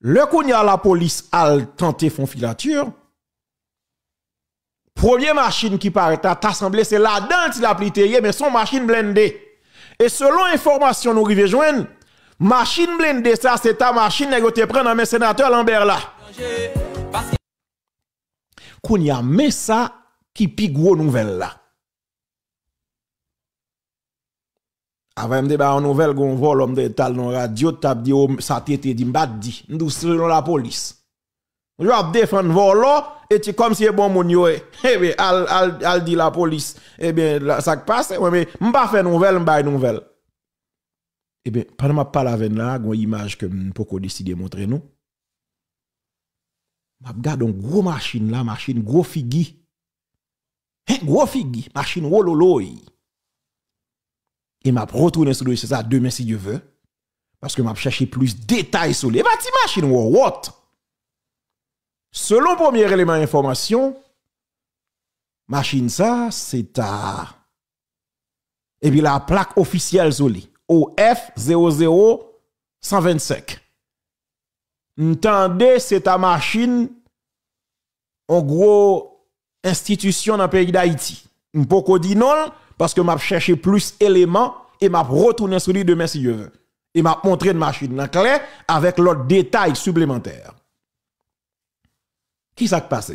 Le koun ya la polis al kante fon filatur, proye masjin ki pare ta tasemble se la dante la pliteye men son masjin blendé. E selon informasyon nou ki vejwen, masjin blendé sa se ta masjin negote pren nan men senatè alenber la. Koun ya me sa ki pi gwo nouvel la. Avant de débattre en nouvelle, on voit de tal dans la radio, tape dit, oh, ça t'était dit, m'bat dit, nous la police. Je vais défendre volo, oh, et comme si eh, bon eh. eh bien, al, al, al dit la police, eh bien, ça passe, ouais, mais m'ba nouvelle, m'ba nouvelle. Eh bien, pendant ma parle avec là, une image que m'poko décider montrer nous. regarde une grosse machine là, machine gros figui. Hein, gros figui, machine E m ap rotounen sou doye se sa demen si je ve. Paske m ap chache plus detay sou le. E ba ti machin wou wot. Selon premier eleman informasyon. Machin sa se ta. E bi la plak ofisyel sou le. O F00125. N tende se ta machin. O gro institisyon nan peyi d'Haïti. N poko di non. paske map chèche plus eleman e map rotounen soli de men si bon yo ven. E map montre yon masjid nan kle avèk lot detay sublémentèr. Ki sak pase?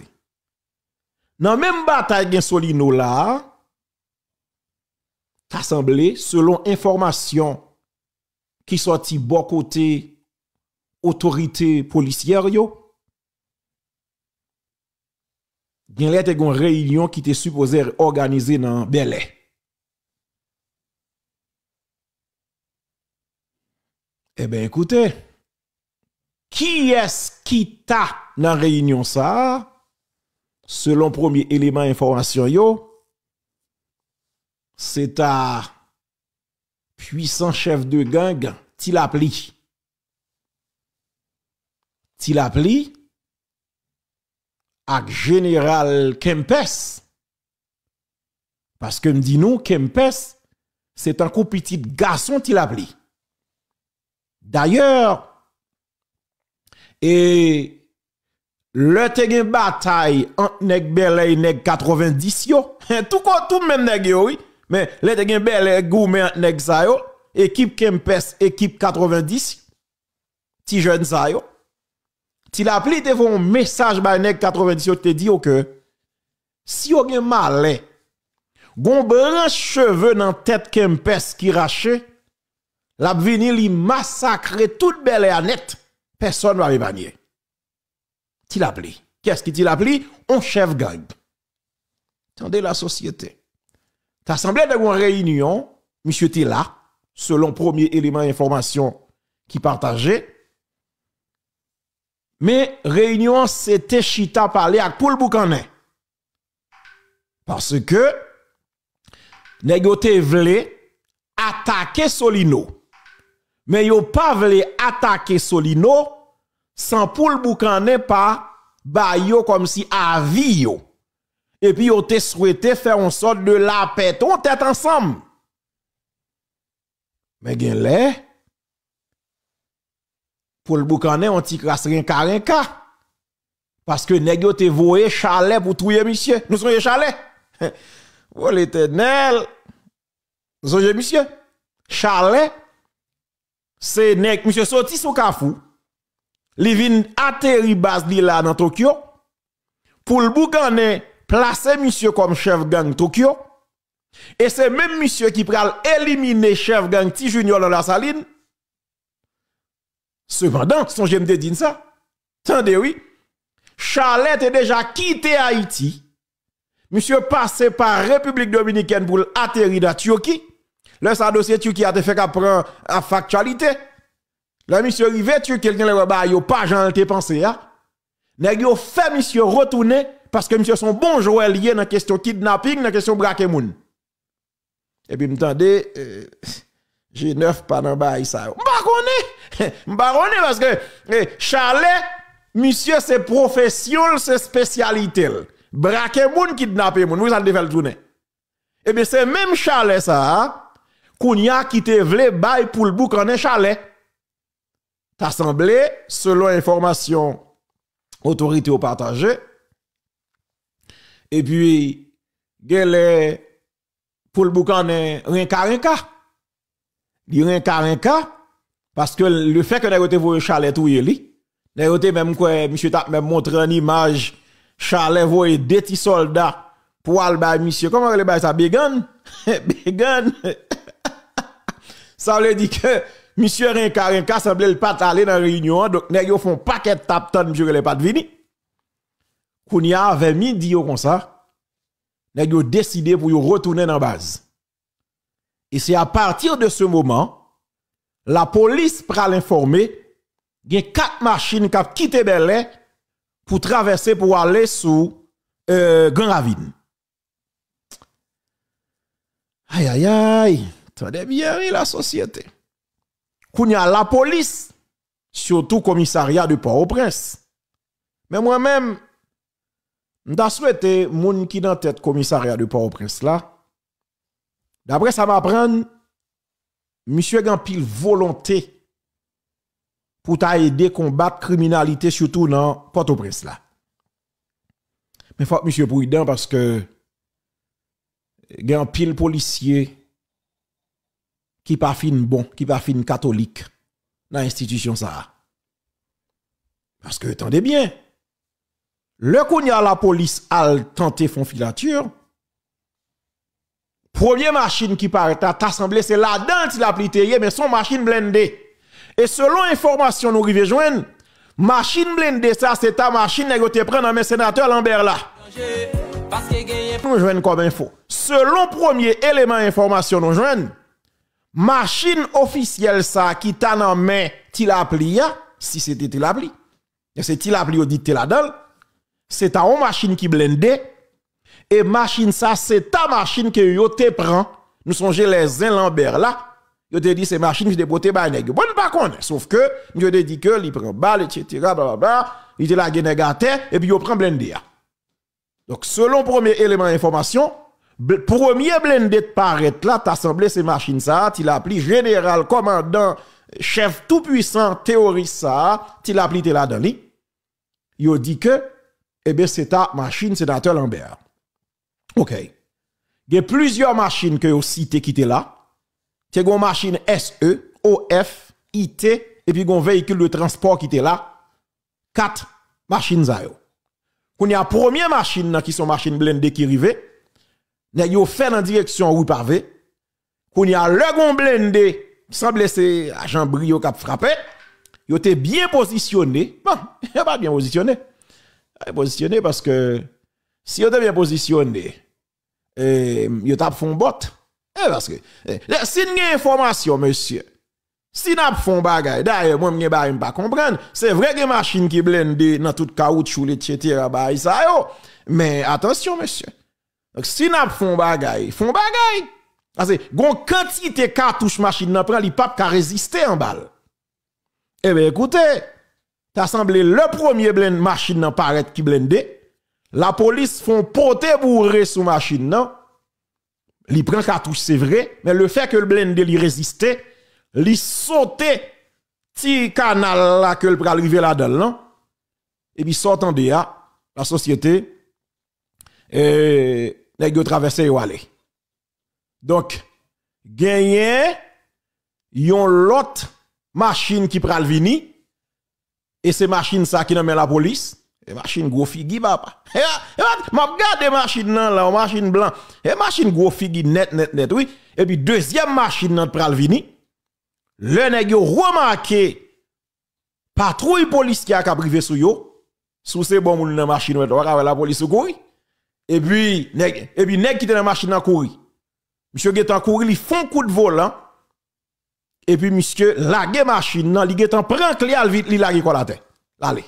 Nan men batay gen soli nou la, tasemble, selon informasyon ki soti bokote otorite polisyèryo, gen lete yon reynyon ki te supose organize nan belè. Ebe, eh ekoute, ki es ki ta nan reynyon sa? Selon promi eleman informasyon yo, se ta pwisan chef de geng ti la pli. Ti la pli ak general Kempes. Paske mdi nou, Kempes, se ta koupitit gason ti la pli. D'ailleurs, et le te gen bataille entre nèg belay nèg 90 yo. tout tout même nèg yo mais le te gen belay goumé entre nèg sa yo, équipe Kempes, équipe 90. Ti jeune sa yo. Ti la pli te un message ba nèg 90 yo te dit que si yo gen malin, gon branche cheveux dans tête Kempes qui rache, la vini li massacrer toute belle et net. Personne va m'épargner. Qui l'appelé? Qu'est-ce qui t'il l'appelé? On chef gang. Tendez la société. T'as semblé de une réunion, monsieur était là, selon premier élément d'information qui partageait. Mais réunion, c'était Chita parler à Paul Parce que, négoté vle attaquer Solino. Men yo pa vle atake soli nou, san pou l'boukane pa, ba yo kom si avi yo. E pi yo te souwete fè on sot de la peton tèt ansam. Men gen lè, pou l'boukane, on ti kras rin ka rin ka, paske neg yo te vouye chalè pou touye misye. Nou sonye chalè? O l'eternel! Nou sonye misye? Chalè? c'est nek monsieur sorti son kafou li atterri base de là dans Tokyo pour le boucaner placer monsieur comme chef gang Tokyo et c'est même monsieur qui pral éliminer chef gang T dans la saline cependant son j'aime me ça tendez oui Charlotte est déjà quitté Haïti monsieur passé par République dominicaine pour atterrir dans Turquie Là, sa dossier qui a te fait prendre à factualité. Là, monsieur Rivet, tu quelqu'un le bah, pas j'en te pensé, hein. Nèg fait monsieur retourner parce que monsieur son bon joueur lié dans question kidnapping, dans question braquer moun. Et puis m'tendez euh, j'ai neuf pas dans bail ça. M'pa connaît. M'pa parce que eh, Chalet monsieur c'est profession, c'est spécialité. Braquer moun, kidnapper moun, vous allez faire le tourner. Et eh bien c'est même Chalet ça, hein. Kounia qui te vle bail pour le bouc en un chalet. T'as semblé, selon information autorité au partage et puis, les pour le bouc en rinka rien Li parce que le fait que n'a été un chalet tout yeli, n'a même quoi, monsieur t'a même montré une image, chalet voué des petits soldats pour aller monsieur, comment elle bail ça, Began? Began? Ça veut dire que monsieur Renka Renka semblait pas aller dans la réunion, donc ne yon font paquet tap tan monsieur le pas de venir. Kounia avait midi yon comme ça. Ne yon décidé pour retourner dans la base. Et c'est à partir de ce moment la police pral informer il y a quatre machines qui ont quitté Berlin pour traverser pour aller sous euh, Grand Aïe aïe aïe. Attendez bien, la société. Qu'on y a la police, surtout commissariat de Port-au-Prince. Mais moi-même, je souhaité mon qui dans tête commissariat de Port-au-Prince là. D'après ça m'apprendre monsieur gan volonté pour t'aider à combattre criminalité surtout dans Port-au-Prince là. Mais faut monsieur prudent parce que gan pile policier qui pas fin bon, qui pas fin catholique dans l'institution ça. Parce que, attendez bien, le coup a la police a tenté font filature, première machine qui paraît à t'assembler, c'est la dent il la plité, mais son machine blindée. Et selon information nous rive joindre, machine blindée ça c'est ta machine tu prendre dans mes sénateur Lambert là. Nous jouons comme info. Selon premier élément information nous joignent, machine officielle ça qui t'a dans main plié? si c'était tilapli c'est tilapli ou dit là-dedans c'est ta machine qui blende et machine ça c'est ta machine que yo te prend nous songez les zin Lambert là yo te dit c'est machine qui dépoté ba nèg bon pas sauf que yo te dit que il prend balle etc blablabla il te la et puis yo prend blende donc selon premier élément d'information Premier blindé de paraître là, as semblé ces machines ça, tu a appelé général, commandant, chef tout-puissant, théoriste ça, il a appelé là dans lui. Il dit que, eh bien, c'est ta machine, sénateur Lambert. OK. Il y a plusieurs machines que vous citez qui étaient là. Il y une machine SE, OF, IT, et puis un véhicule de transport qui était là. Quatre machines là Quand il y a première machine qui sont machines blindées qui arrivent, nèg yo fait dans direction rue pavé. Qu'on y a le gon blende, semble c'est agent Brio qui a frappé. Yo était bien positionné. Bon, il pas bien positionné. Positionné parce que si yo était bien positionné, euh, yo tape botte. bot. Eh parce que eh, si une information monsieur si n'a fond bagay, d'ailleurs, moi, je ne pas comprendre. C'est vrai que machine qui blende dans tout caoutchouc, etc., bah, ça, Mais attention, monsieur. Donc si n'a font bagay, font bagay. Parce que gon quantité cartouche machine n'a prend, li pas ka résister en balle. Eh bien écoutez, t'as semblé le premier blend machine qui paraît qui blende. La police font poter bourré sous machine non. Li prend cartouche c'est vrai, mais le fait que le blende li résistait, li sauté ti canal là que le pral arriver là-dedans. Et puis en de la société eh, nèg yo traverser yo aller. Donc gagné yon l'autre machine qui pral vini et ces machine ça qui met la police. Et machine gros figi papa. Et eh, eh, eh, m'a regardé machine nan là, machine blanc. Et machine gros figi net net net oui. Et puis deuxième machine nan pral vini. Le nèg yo remarqué patrouille police qui a privé sou yo. Sous ces bon moun nan machine, la police ou et puis, nèg, et puis, qui était dans la machine à courir. Monsieur Guetan courir, il font coup de volant. Hein. Et puis, monsieur, la machine, nan, il en prend clé à vite, il a quoi la tête. Allez.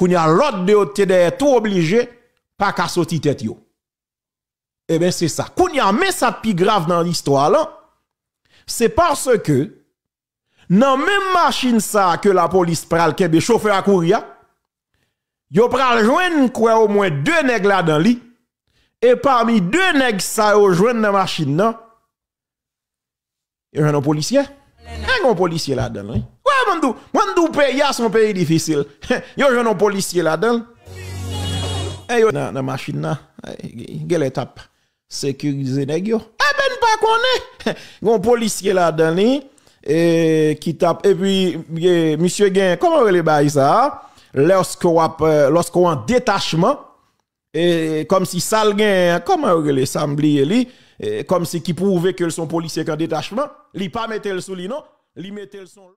il y a l'autre de haute derrière, tout obligé, pas qu'à sortir tête yo. Eh bien, c'est ça. Kounya y a, mais ça plus grave dans l'histoire c'est parce que, dans même machine ça que la police pral le chauffeur à courir, hein. Yo pran jwen kwe ou mwen 2 neg la dan li. E parmi 2 neg sa yo jwen nan masjin nan. Yo jwen nan polisye. E yon polisye la dan li. Wè mandou, mandou pe ya son peyi difisil. Yo jwen nan polisye la dan. E yo nan masjin nan. Ge le tap. Sekur zi neg yo. E ben pa konen. Gon polisye la dan li. E ki tap. E pi, misye gen, koman wè le bayi sa a? lorsqu'on a en détachement, et comme si ça comme hein, comment les comme si qui prouvait que son policier en détachement, li pas mettait le sous non, li mettait le son.